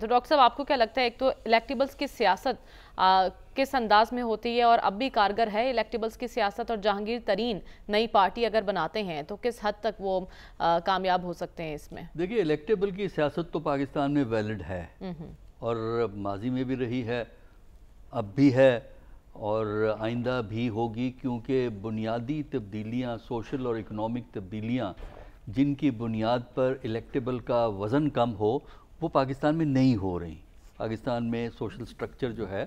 तो डॉक्टर साहब आपको क्या लगता है एक तो इलेक्टिबल्स की सियासत किस अंदाज में होती है और अब भी कारगर है इलेक्टिबल्स की सियासत और जहांगीर तरीन नई पार्टी अगर बनाते हैं तो किस हद तक वो आ, कामयाब हो सकते हैं इसमें देखिए इलेक्टेबल की सियासत तो पाकिस्तान में वैलिड है और माजी में भी रही है अब भी है और आइंदा भी होगी क्योंकि बुनियादी तब्दीलियाँ सोशल और इकनॉमिक तब्दीलियाँ जिनकी बुनियाद पर इलेक्टेबल का वज़न कम हो वो पाकिस्तान में नहीं हो रही पाकिस्तान में सोशल स्ट्रक्चर जो है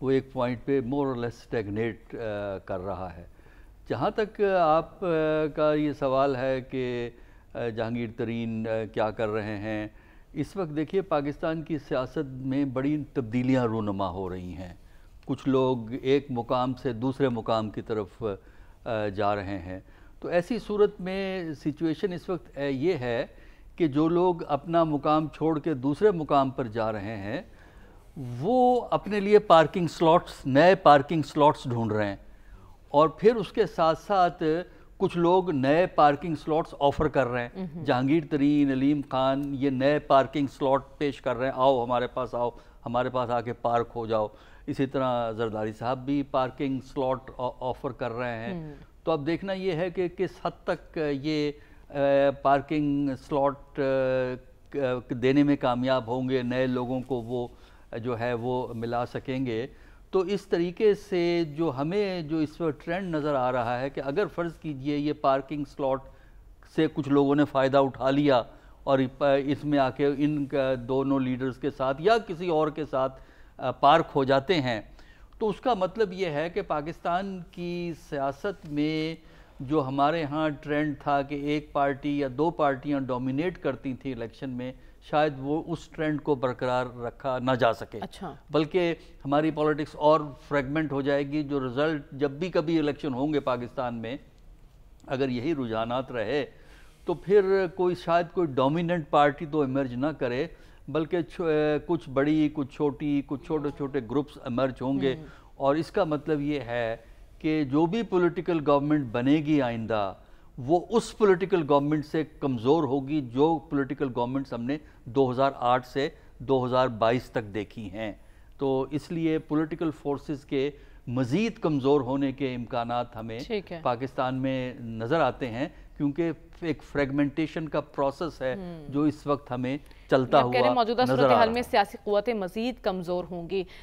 वो एक पॉइंट पे मोर और लेस स्टेगनेट कर रहा है जहाँ तक आप का ये सवाल है कि जहांगीर तरीन क्या कर रहे हैं इस वक्त देखिए पाकिस्तान की सियासत में बड़ी तब्दीलियाँ रूनमा हो रही हैं कुछ लोग एक मुकाम से दूसरे मुकाम की तरफ जा रहे हैं तो ऐसी सूरत में सिचुएशन इस वक्त ये है कि जो लोग अपना मुकाम छोड़ के दूसरे मुकाम पर जा रहे हैं वो अपने लिए पार्किंग स्लॉट्स नए पार्किंग स्लॉट्स ढूंढ रहे हैं और फिर उसके साथ साथ कुछ लोग नए पार्किंग स्लॉट्स ऑफर कर रहे हैं जहांगीर तरीन अलीम खान ये नए पार्किंग स्लॉट पेश कर रहे हैं आओ हमारे पास आओ हमारे पास आके पार्क हो जाओ इसी तरह जरदारी साहब भी पार्किंग स्लॉट ऑफर कर रहे हैं हम्म। तो अब देखना ये है कि किस हद तक ये पार्किंग स्लॉट देने में कामयाब होंगे नए लोगों को वो जो है वो मिला सकेंगे तो इस तरीके से जो हमें जो इस पर ट्रेंड नज़र आ रहा है कि अगर फ़र्ज़ कीजिए ये पार्किंग स्लॉट से कुछ लोगों ने फ़ायदा उठा लिया और इसमें आके इन दोनों लीडर्स के साथ या किसी और के साथ पार्क हो जाते हैं तो उसका मतलब ये है कि पाकिस्तान की सियासत में जो हमारे यहाँ ट्रेंड था कि एक पार्टी या दो पार्टियाँ डोमिनेट करती थी इलेक्शन में शायद वो उस ट्रेंड को बरकरार रखा ना जा सके अच्छा। बल्कि हमारी पॉलिटिक्स और फ्रेगमेंट हो जाएगी जो रिज़ल्ट जब भी कभी इलेक्शन होंगे पाकिस्तान में अगर यही रुझानात रहे तो फिर कोई शायद कोई डोमिनेंट पार्टी तो इमर्ज ना करे बल्कि कुछ बड़ी कुछ छोटी कुछ छोटे छोटे ग्रुप्स इमर्ज होंगे हम्म। और इसका मतलब ये है कि जो भी पॉलिटिकल गवर्नमेंट बनेगी आइंदा वो उस पॉलिटिकल गवर्नमेंट से कमज़ोर होगी जो पॉलिटिकल गवर्नमेंट्स हमने 2008 से 2022 तक देखी हैं तो इसलिए पॉलिटिकल फोर्सेस के मज़ीद कमज़ोर होने के इम्कान हमें पाकिस्तान में नज़र आते हैं क्योंकि एक फ्रेगमेंटेशन का प्रोसेस है हम्म। जो इस वक्त हमें चलता हुआ मौजूदा सूरत हाल में सियासी कुतें मजीद कमज़ोर होंगी